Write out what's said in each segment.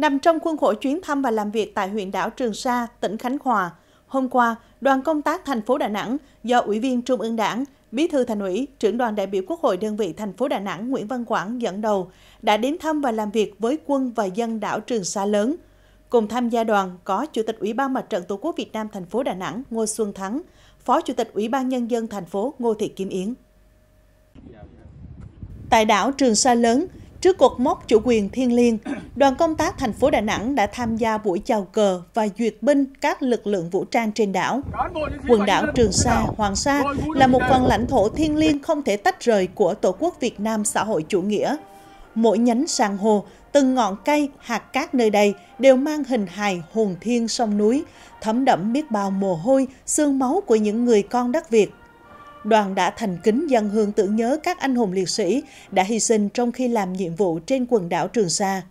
Nằm trong khuôn khổ chuyến thăm và làm việc tại huyện đảo Trường Sa, tỉnh Khánh Hòa, hôm qua, đoàn công tác thành phố Đà Nẵng do Ủy viên Trung ương Đảng, Bí thư Thành ủy, trưởng đoàn đại biểu Quốc hội đơn vị thành phố Đà Nẵng Nguyễn Văn Quảng dẫn đầu đã đến thăm và làm việc với quân và dân đảo Trường Sa lớn. Cùng tham gia đoàn có Chủ tịch Ủy ban Mặt trận Tổ quốc Việt Nam thành phố Đà Nẵng Ngô Xuân Thắng, Phó Chủ tịch Ủy ban Nhân dân thành phố Ngô Thị Kim Yến. Tại đảo Trường Sa lớn, trước cột mốc chủ quyền thiêng liêng, đoàn công tác thành phố Đà Nẵng đã tham gia buổi chào cờ và duyệt binh các lực lượng vũ trang trên đảo. Quần đảo Trường Sa, Hoàng Sa là một phần lãnh thổ thiêng liêng không thể tách rời của Tổ quốc Việt Nam xã hội chủ nghĩa. Mỗi nhánh san hồ, từng ngọn cây, hạt cát nơi đây đều mang hình hài hồn thiên sông núi, thấm đẫm biết bao mồ hôi, xương máu của những người con đất Việt đoàn đã thành kính dân hương tưởng nhớ các anh hùng liệt sĩ đã hy sinh trong khi làm nhiệm vụ trên quần đảo Trường Sa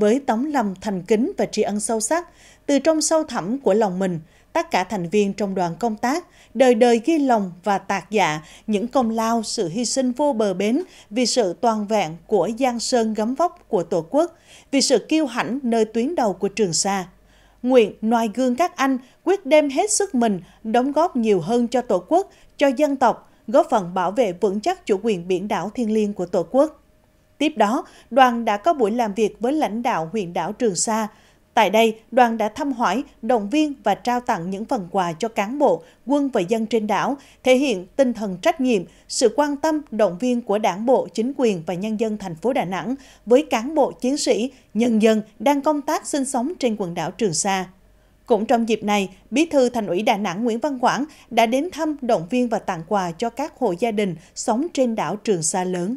với tấm lòng thành kính và tri ân sâu sắc, từ trong sâu thẳm của lòng mình, tất cả thành viên trong đoàn công tác đời đời ghi lòng và tạc dạ những công lao sự hy sinh vô bờ bến vì sự toàn vẹn của giang sơn gấm vóc của tổ quốc, vì sự kiêu hãnh nơi tuyến đầu của Trường Sa. Nguyện noi gương các anh quyết đem hết sức mình đóng góp nhiều hơn cho tổ quốc, cho dân tộc, góp phần bảo vệ vững chắc chủ quyền biển đảo thiêng liêng của tổ quốc. Tiếp đó, đoàn đã có buổi làm việc với lãnh đạo huyện đảo Trường Sa. Tại đây, đoàn đã thăm hỏi, động viên và trao tặng những phần quà cho cán bộ, quân và dân trên đảo, thể hiện tinh thần trách nhiệm, sự quan tâm, động viên của đảng bộ, chính quyền và nhân dân thành phố Đà Nẵng với cán bộ, chiến sĩ, nhân dân đang công tác sinh sống trên quần đảo Trường Sa. Cũng trong dịp này, Bí thư Thành ủy Đà Nẵng Nguyễn Văn Quảng đã đến thăm, động viên và tặng quà cho các hộ gia đình sống trên đảo Trường Sa lớn.